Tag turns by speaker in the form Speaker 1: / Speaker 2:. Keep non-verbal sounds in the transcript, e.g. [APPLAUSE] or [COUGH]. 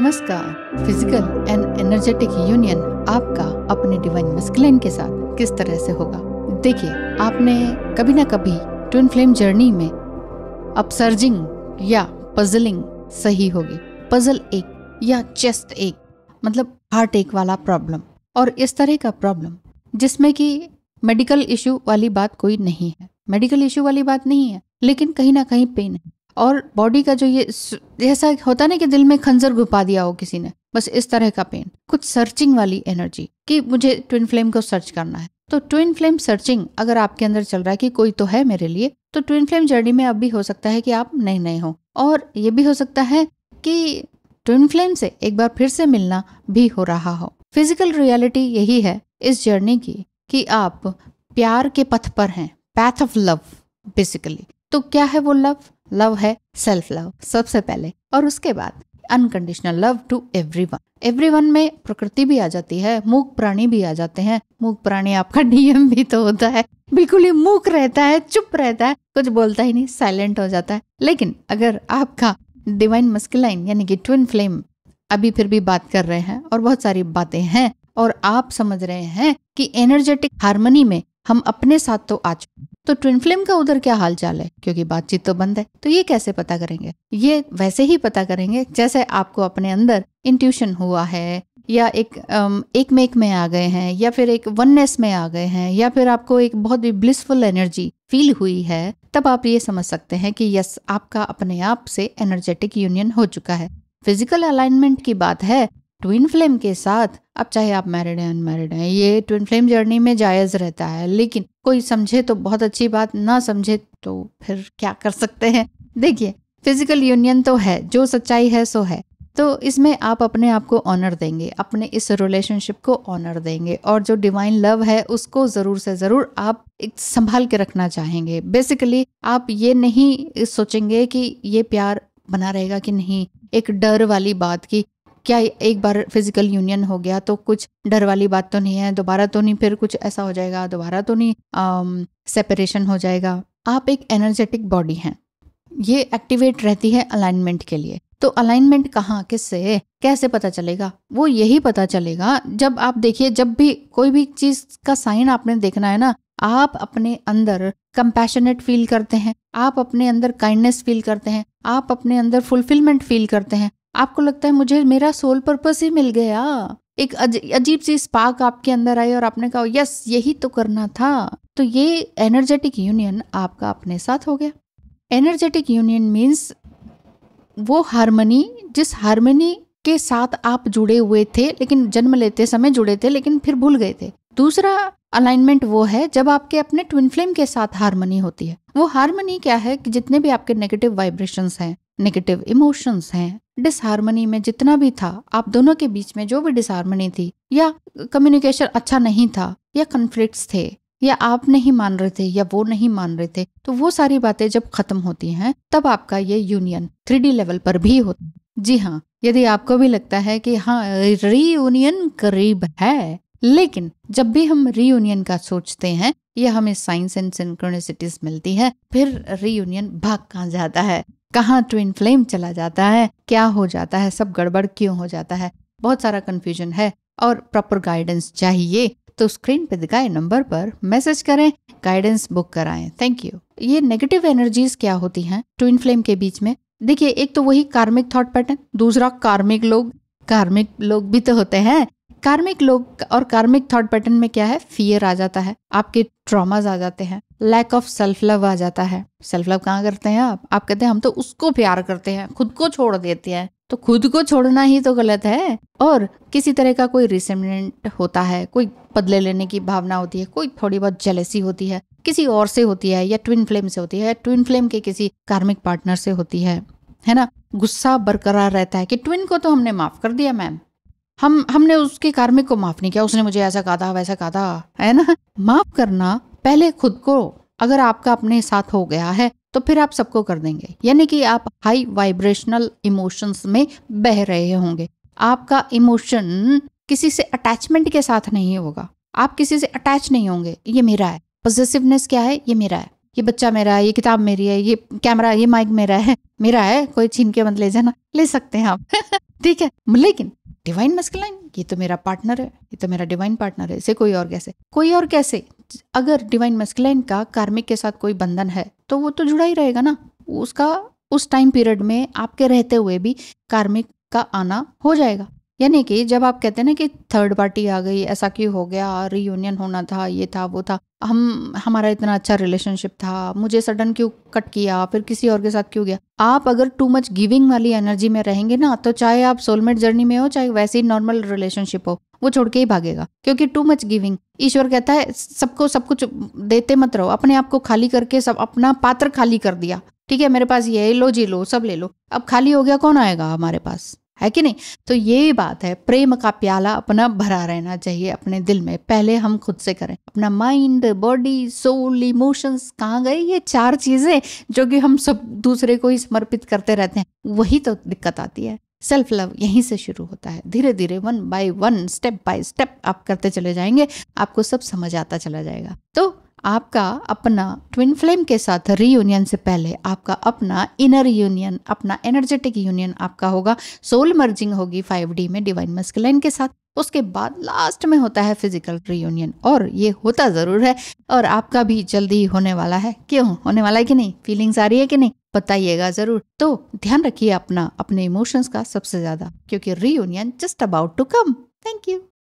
Speaker 1: नमस्कार physical and energetic union आपका अपने डिवाइन मस्कुलिन के साथ किस तरह से होगा देखिए आपने कभी ना कभी ट्विन फ्लेम जर्नी में अपसर्जिंग या पजलिंग सही होगी पजल एक या चेस्ट एक मतलब हार्ट एक वाला प्रॉब्लम और इस तरह का प्रॉब्लम जिसमें कि मेडिकल इशू वाली बात कोई नहीं है मेडिकल इशू वाली बात नहीं है लेकिन कहीं ना कहीं पेन है और बॉडी का जो ये जैसा होता ना कि दिल में खंजर घुपा दिया हो किसी ने बस इस तरह का पेन कुछ सर्चिंग वाली एनर्जी कि मुझे ट्विन फ्लेम को सर्च करना है तो ट्विन फ्लेम सर्चिंग अगर आपके अंदर चल रहा है कि कोई तो है मेरे लिए तो ट्विन फ्लेम जर्नी में अब भी हो सकता है कि आप नए नए हो और ये भी हो सकता है कि ट्विन फ्लेम से एक बार फिर से मिलना भी हो रहा हो फिजिकल रियलिटी यही है इस जर्नी की कि आप प्यार के पथ पर हैं पैथ ऑफ लव बेसिकली तो क्या है वो लव लव है सेल्फ लव सबसे पहले और उसके बाद unconditional love to everyone everyone में प्रकृति भी आ जाती है मूक प्राणी भी आ जाते हैं मूक प्राणी आपका डीएम [LAUGHS] भी तो होता है बिल्कुल ही मूक रहता है चुप रहता है कुछ बोलता ही नहीं साइलेंट हो जाता है लेकिन अगर आपका डिवाइन मस्किलाइन यानी कि ट्विन फ्लेम अभी फिर भी बात कर रहे हैं और बहुत सारी बातें हैं और आप समझ रहे हैं कि एनर्जेटिक हारमोनी में हम अपने साथ तो आ चुके तो ट्विन फ्लेम का उधर क्या हाल चाल है क्योंकि बातचीत तो बंद है तो ये कैसे पता करेंगे ये वैसे ही पता करेंगे जैसे आपको अपने अंदर इंट्यूशन हुआ है या एक एक मेक में आ गए हैं या फिर एक वननेस में आ गए हैं या फिर आपको एक बहुत ही ब्लिसफुल एनर्जी फील हुई है तब आप ये समझ सकते हैं कि यस आपका अपने आप से एनर्जेटिक यूनियन हो चुका है फिजिकल अलाइनमेंट की बात है ट्विन फ्लेम के साथ अब चाहे आप मैरिड हैं अनमैरिड हैं ये ट्विन फ्लेम जर्नी में जायज़ रहता है लेकिन कोई समझे तो बहुत अच्छी बात ना समझे तो फिर क्या कर सकते हैं देखिए फिजिकल यूनियन तो है जो सच्चाई है सो है तो इसमें आप अपने आप को ऑनर देंगे अपने इस रिलेशनशिप को ऑनर देंगे और जो डिवाइन लव है उसको ज़रूर से ज़रूर आप एक संभाल के रखना चाहेंगे बेसिकली आप ये नहीं सोचेंगे कि ये प्यार बना रहेगा कि नहीं एक डर वाली बात की क्या एक बार फिजिकल यूनियन हो गया तो कुछ डर वाली बात तो नहीं है दोबारा तो नहीं फिर कुछ ऐसा हो जाएगा दोबारा तो नहीं सेपरेशन um, हो जाएगा आप एक एनर्जेटिक बॉडी हैं ये एक्टिवेट रहती है अलाइनमेंट के लिए तो अलाइनमेंट कहाँ किससे कैसे पता चलेगा वो यही पता चलेगा जब आप देखिए जब भी कोई भी चीज का साइन आपने देखना है ना आप अपने अंदर कंपैशनेट फील करते हैं आप अपने अंदर काइंडनेस फील करते हैं आप अपने अंदर फुलफिलमेंट फील करते हैं आपको लगता है मुझे मेरा सोल पर्पस ही मिल गया एक अजीब सी स्पार्क आपके अंदर आई और आपने कहा यस यही तो करना था तो ये एनर्जेटिक यूनियन आपका अपने साथ हो गया एनर्जेटिक यूनियन मीन्स वो हारमनी जिस हारमनी के साथ आप जुड़े हुए थे लेकिन जन्म लेते समय जुड़े थे लेकिन फिर भूल गए थे दूसरा अलाइनमेंट वो है जब आपके अपने ट्विन फ्लेम के साथ हारमनी होती है वो हारमनी क्या है कि जितने भी आपके नेगेटिव वाइब्रेशंस हैं नेगेटिव इमोशंस हैं डिसहारमनी में जितना भी था आप दोनों के बीच में जो भी डिसहारमनी थी या कम्युनिकेशन अच्छा नहीं था या कन्फ्लिक्ट्स थे या आप नहीं मान रहे थे या वो नहीं मान रहे थे तो वो सारी बातें जब खत्म होती हैं तब आपका ये यूनियन थ्री लेवल पर भी होता है जी हाँ यदि आपको भी लगता है कि हाँ रीयूनियन करीब है लेकिन जब भी हम रीयूनियन का सोचते हैं या हमें साइंस एंड सिंक्रोनिसिटीज मिलती है फिर रीयूनियन भाग कहाँ जाता है कहाँ ट्विन फ्लेम चला जाता है क्या हो जाता है सब गड़बड़ क्यों हो जाता है बहुत सारा कन्फ्यूजन है और प्रॉपर गाइडेंस चाहिए तो स्क्रीन पे दिखाए नंबर पर मैसेज करें गाइडेंस बुक कराएं थैंक यू ये नेगेटिव एनर्जीज क्या होती हैं ट्विन फ्लेम के बीच में देखिए एक तो वही कार्मिक थॉट पैटर्न दूसरा कार्मिक लोग कार्मिक लोग भी तो होते हैं कार्मिक लोग और कार्मिक थॉट पैटर्न में क्या है फियर आ जाता है आपके ट्रॉमाज आ जाते हैं लैक ऑफ सेल्फ लव आ जाता है सेल्फ लव कहाँ करते हैं आप आप कहते हैं हम तो उसको प्यार करते हैं खुद को छोड़ देते हैं तो खुद को छोड़ना ही तो गलत है और किसी तरह का कोई रिसमेंट होता है कोई बदले लेने की भावना होती है कोई थोड़ी बहुत जलेसी होती है किसी और से होती है या ट्विन फ्लेम से होती है ट्विन फ्लेम के किसी कार्मिक पार्टनर से होती है है ना गुस्सा बरकरार रहता है कि ट्विन को तो हमने माफ कर दिया मैम हम हमने उसके कार्मिक को माफ नहीं किया उसने मुझे ऐसा कहा था वैसा कहा था है ना माफ करना पहले खुद को अगर आपका अपने साथ हो गया है तो फिर आप सबको कर देंगे यानी कि आप हाई वाइब्रेशनल इमोशंस में बह रहे होंगे आपका इमोशन किसी से अटैचमेंट के साथ नहीं होगा आप किसी से अटैच नहीं होंगे ये मेरा है पॉजिटिवनेस क्या है ये मेरा है ये बच्चा मेरा है ये किताब मेरी है ये कैमरा ये माइक मेरा है मेरा है कोई छीन के मत ले जाना ले सकते हैं आप [LAUGHS] ठीक है लेकिन डिवाइन मस्कुलाइन ये तो मेरा पार्टनर है ये तो मेरा डिवाइन पार्टनर है इसे कोई और कैसे कोई और कैसे अगर डिवाइन मस्कुलाइन का कार्मिक के साथ कोई बंधन है तो वो तो जुड़ा ही रहेगा ना उसका उस टाइम पीरियड में आपके रहते हुए भी कार्मिक का आना हो जाएगा यानी कि जब आप कहते हैं ना कि थर्ड पार्टी आ गई ऐसा क्यों हो गया रीयूनियन होना था ये था वो था हम हमारा इतना अच्छा रिलेशनशिप था मुझे सडन क्यों कट किया फिर किसी और के साथ क्यों गया आप अगर टू मच गिविंग वाली एनर्जी में रहेंगे ना तो चाहे आप सोलमेट जर्नी में हो चाहे वैसे ही नॉर्मल रिलेशनशिप हो वो छोड़ के ही भागेगा क्योंकि टू मच गिविंग ईश्वर कहता है सबको सब कुछ देते मत रहो अपने आप को खाली करके सब अपना पात्र खाली कर दिया ठीक है मेरे पास ये है लो जी लो सब ले लो अब खाली हो गया कौन आएगा हमारे पास है कि नहीं तो ये बात है प्रेम का प्याला अपना भरा रहना चाहिए अपने दिल में पहले हम खुद से करें अपना माइंड बॉडी सोल इमोशंस कहाँ गए ये चार चीज़ें जो कि हम सब दूसरे को ही समर्पित करते रहते हैं वही तो दिक्कत आती है सेल्फ लव यहीं से शुरू होता है धीरे धीरे one by one step by step आप करते चले जाएंगे आपको सब समझ आता चला जाएगा तो आपका अपना ट्विन फ्लेम के साथ रीयूनियन से पहले आपका अपना इनर यूनियन अपना एनर्जेटिक यूनियन आपका होगा सोल मर्जिंग होगी 5D में डिवाइन मस्कलाइन के साथ उसके बाद लास्ट में होता है फिजिकल रीयूनियन और ये होता ज़रूर है और आपका भी जल्दी होने वाला है क्यों होने वाला है कि नहीं फीलिंग्स आ रही है कि नहीं बताइएगा ज़रूर तो ध्यान रखिए अपना अपने इमोशंस का सबसे ज़्यादा क्योंकि reunion just about to come thank you